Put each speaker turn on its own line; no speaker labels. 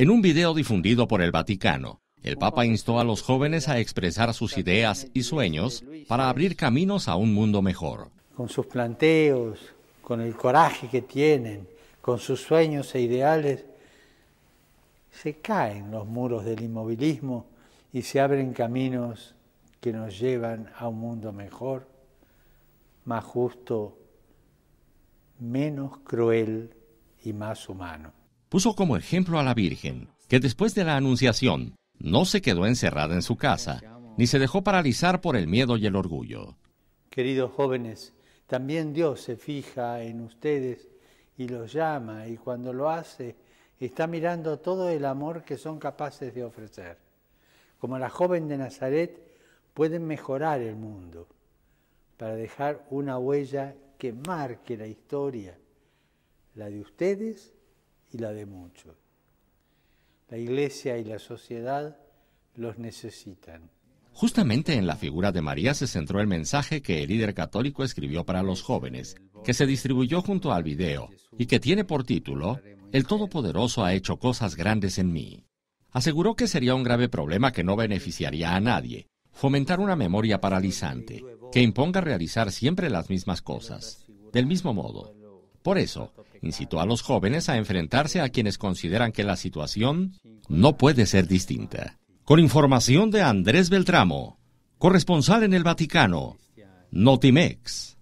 En un video difundido por el Vaticano, el Papa instó a los jóvenes a expresar sus ideas y sueños para abrir caminos a un mundo mejor.
Con sus planteos, con el coraje que tienen, con sus sueños e ideales, se caen los muros del inmovilismo y se abren caminos que nos llevan a un mundo mejor, más justo, menos cruel y más humano
puso como ejemplo a la Virgen, que después de la Anunciación no se quedó encerrada en su casa, ni se dejó paralizar por el miedo y el orgullo.
Queridos jóvenes, también Dios se fija en ustedes y los llama, y cuando lo hace, está mirando todo el amor que son capaces de ofrecer. Como la joven de Nazaret, pueden mejorar el mundo para dejar una huella que marque la historia, la de ustedes y la de muchos. La Iglesia y la sociedad los necesitan.
Justamente en la figura de María se centró el mensaje que el líder católico escribió para los jóvenes, que se distribuyó junto al video y que tiene por título El Todopoderoso ha hecho cosas grandes en mí. Aseguró que sería un grave problema que no beneficiaría a nadie, fomentar una memoria paralizante, que imponga realizar siempre las mismas cosas, del mismo modo, por eso, incitó a los jóvenes a enfrentarse a quienes consideran que la situación no puede ser distinta. Con información de Andrés Beltramo, corresponsal en el Vaticano, Notimex.